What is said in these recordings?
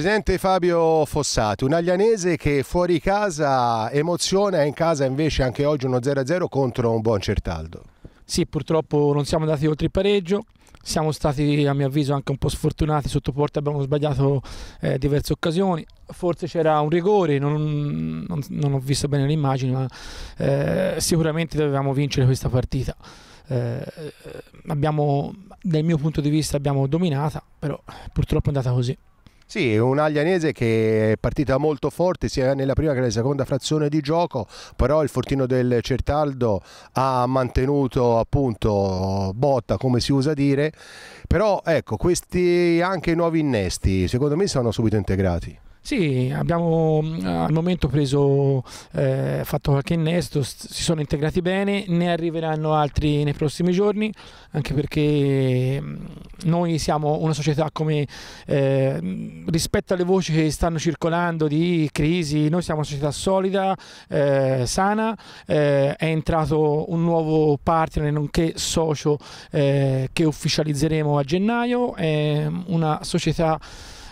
Presidente Fabio Fossati, un aglianese che fuori casa emoziona e in casa invece anche oggi uno 0-0 contro un buon Certaldo. Sì, purtroppo non siamo andati oltre il pareggio, siamo stati a mio avviso anche un po' sfortunati sotto porta, abbiamo sbagliato eh, diverse occasioni, forse c'era un rigore, non, non, non, ho visto bene l'immagine, ma eh, sicuramente dovevamo vincere questa partita. Eh, abbiamo, dal mio punto di vista abbiamo dominata, però purtroppo è andata così. Sì, un Aglianese che è partita molto forte sia nella prima che nella seconda frazione di gioco, però il fortino del Certaldo ha mantenuto appunto botta come si usa dire, però ecco questi anche nuovi innesti secondo me sono subito integrati. Sì, abbiamo mm, al momento preso, eh, fatto qualche innesto, si sono integrati bene, ne arriveranno altri nei prossimi giorni, anche perché mm, noi siamo una società come eh, mm, rispetto alle voci che stanno circolando di crisi, noi siamo una società solida, eh, sana, eh, è entrato un nuovo partner nonché socio eh, che ufficializzeremo a gennaio, è una società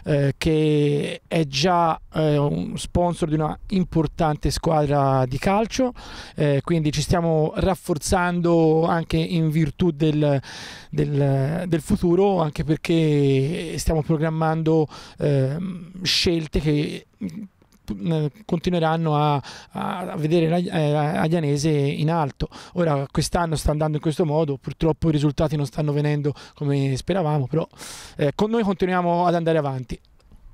eh, che è già eh, un sponsor di una importante squadra di calcio, eh, quindi ci stiamo rafforzando anche in virtù del, del, del futuro, anche perché stiamo programmando ehm, scelte che continueranno a, a vedere Aglianese eh, in alto. Ora quest'anno sta andando in questo modo, purtroppo i risultati non stanno venendo come speravamo, però eh, con noi continuiamo ad andare avanti.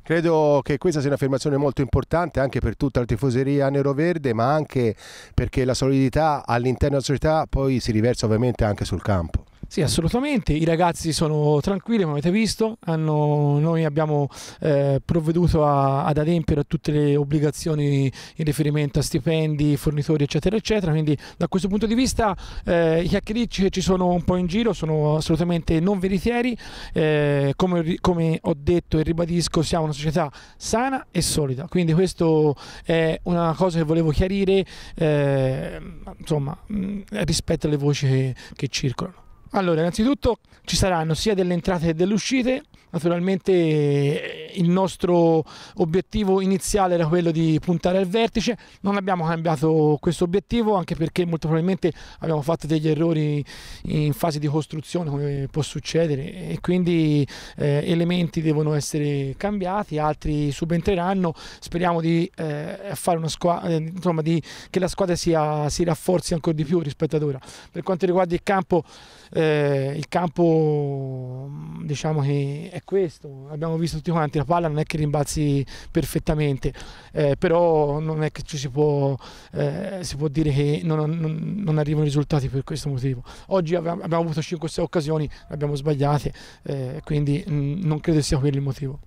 Credo che questa sia un'affermazione molto importante anche per tutta la tifoseria nero-verde ma anche perché la solidità all'interno della società poi si riversa ovviamente anche sul campo. Sì, assolutamente, i ragazzi sono tranquilli, come avete visto, hanno, noi abbiamo eh, provveduto a, ad adempiere a tutte le obbligazioni in riferimento a stipendi, fornitori eccetera eccetera, quindi da questo punto di vista eh, i chiacchiericci che ci sono un po' in giro sono assolutamente non veritieri, eh, come, come, ho detto e ribadisco siamo una società sana e solida, quindi questo è una cosa che volevo chiarire eh, insomma, mm, rispetto alle voci che, che circolano. Allora, innanzitutto ci saranno sia delle entrate che delle uscite, Naturalmente il nostro obiettivo iniziale era quello di puntare al vertice, non abbiamo cambiato questo obiettivo anche perché molto probabilmente abbiamo fatto degli errori in fase di costruzione come può succedere e quindi eh, elementi devono essere cambiati, altri subentreranno, speriamo di, eh, fare una squadra, eh, insomma, di, che la squadra sia, si rafforzi ancora di più rispetto ad ora. Per quanto riguarda il campo, eh, il campo diciamo che è questo, abbiamo visto tutti quanti, la palla non è che rimbalzi perfettamente, eh, però non è che ci si può, eh, si può dire che non, non, non, arrivano risultati per questo motivo. Oggi abbiamo, abbiamo avuto 5-6 occasioni, le abbiamo sbagliate, eh, quindi mh, mm, non credo sia quello il motivo.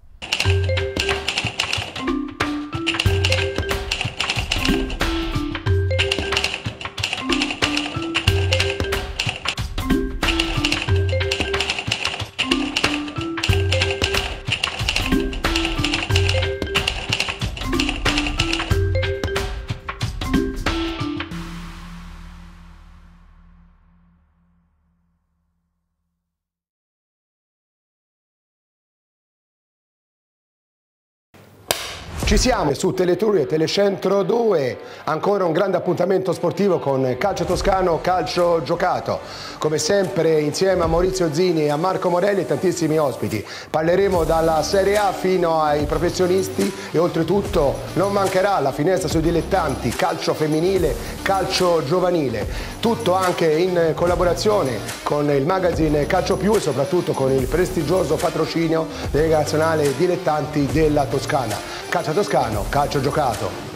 Ci siamo su Teletour e Telecentro 2, ancora un grande appuntamento sportivo con calcio toscano, calcio giocato. Come sempre insieme a Maurizio Zini e a Marco Morelli e tantissimi ospiti. Parleremo dalla Serie A fino ai professionisti e oltretutto non mancherà la finestra sui dilettanti, calcio femminile, calcio giovanile. Tutto anche in collaborazione con il magazine Calcio Più e soprattutto con il prestigioso patrocinio della nazionale dilettanti della Toscana. Calcio Toscano, calcio giocato.